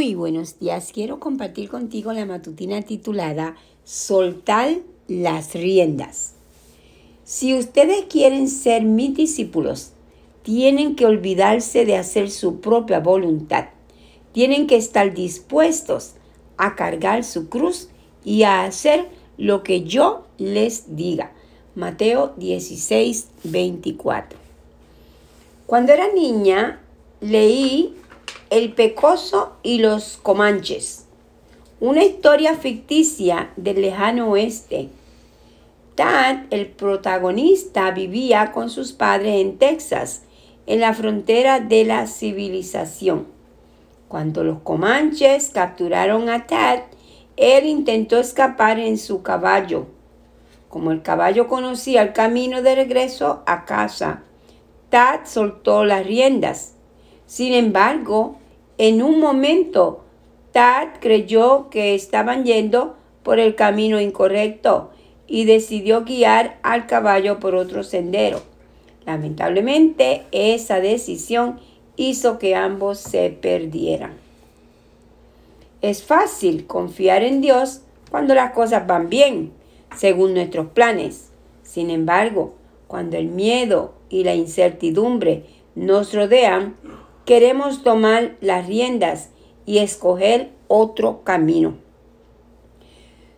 Muy buenos días. Quiero compartir contigo la matutina titulada Soltar las riendas. Si ustedes quieren ser mis discípulos, tienen que olvidarse de hacer su propia voluntad. Tienen que estar dispuestos a cargar su cruz y a hacer lo que yo les diga. Mateo 16, 24. Cuando era niña, leí el Pecoso y los Comanches. Una historia ficticia del lejano oeste. Tad, el protagonista, vivía con sus padres en Texas, en la frontera de la civilización. Cuando los Comanches capturaron a Tad, él intentó escapar en su caballo. Como el caballo conocía el camino de regreso a casa, Tad soltó las riendas sin embargo, en un momento, Tad creyó que estaban yendo por el camino incorrecto y decidió guiar al caballo por otro sendero. Lamentablemente, esa decisión hizo que ambos se perdieran. Es fácil confiar en Dios cuando las cosas van bien, según nuestros planes. Sin embargo, cuando el miedo y la incertidumbre nos rodean, queremos tomar las riendas y escoger otro camino.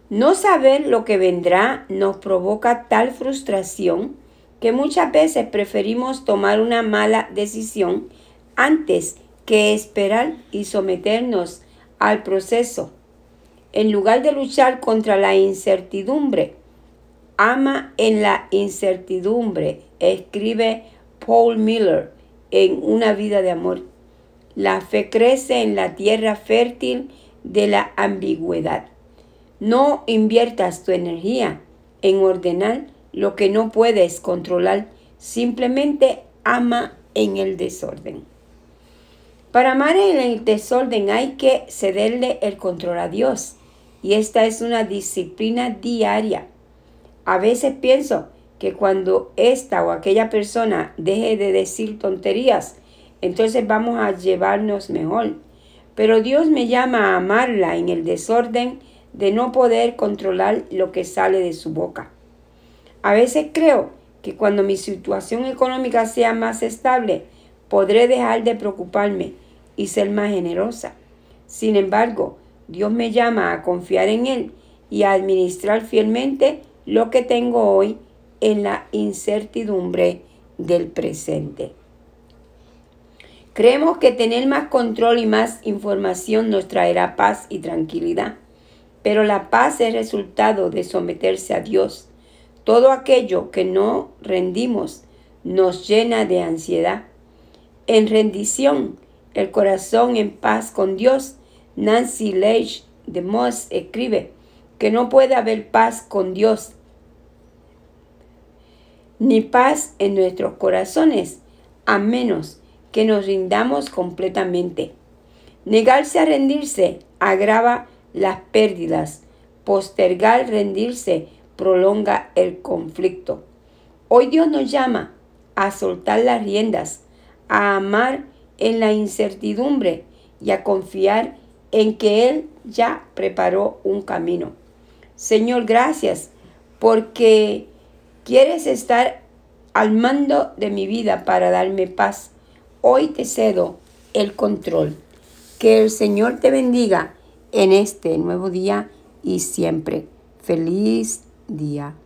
No saber lo que vendrá nos provoca tal frustración que muchas veces preferimos tomar una mala decisión antes que esperar y someternos al proceso. En lugar de luchar contra la incertidumbre, ama en la incertidumbre, escribe Paul Miller en una vida de amor. La fe crece en la tierra fértil de la ambigüedad. No inviertas tu energía en ordenar lo que no puedes controlar. Simplemente ama en el desorden. Para amar en el desorden hay que cederle el control a Dios. Y esta es una disciplina diaria. A veces pienso que cuando esta o aquella persona deje de decir tonterías, entonces vamos a llevarnos mejor. Pero Dios me llama a amarla en el desorden de no poder controlar lo que sale de su boca. A veces creo que cuando mi situación económica sea más estable, podré dejar de preocuparme y ser más generosa. Sin embargo, Dios me llama a confiar en Él y a administrar fielmente lo que tengo hoy en la incertidumbre del presente. Creemos que tener más control y más información nos traerá paz y tranquilidad, pero la paz es resultado de someterse a Dios. Todo aquello que no rendimos nos llena de ansiedad. En rendición, el corazón en paz con Dios, Nancy Leigh de Moss escribe que no puede haber paz con Dios ni paz en nuestros corazones, a menos que nos rindamos completamente. Negarse a rendirse agrava las pérdidas. Postergar rendirse prolonga el conflicto. Hoy Dios nos llama a soltar las riendas, a amar en la incertidumbre y a confiar en que Él ya preparó un camino. Señor, gracias porque Quieres estar al mando de mi vida para darme paz. Hoy te cedo el control. Que el Señor te bendiga en este nuevo día y siempre. Feliz día.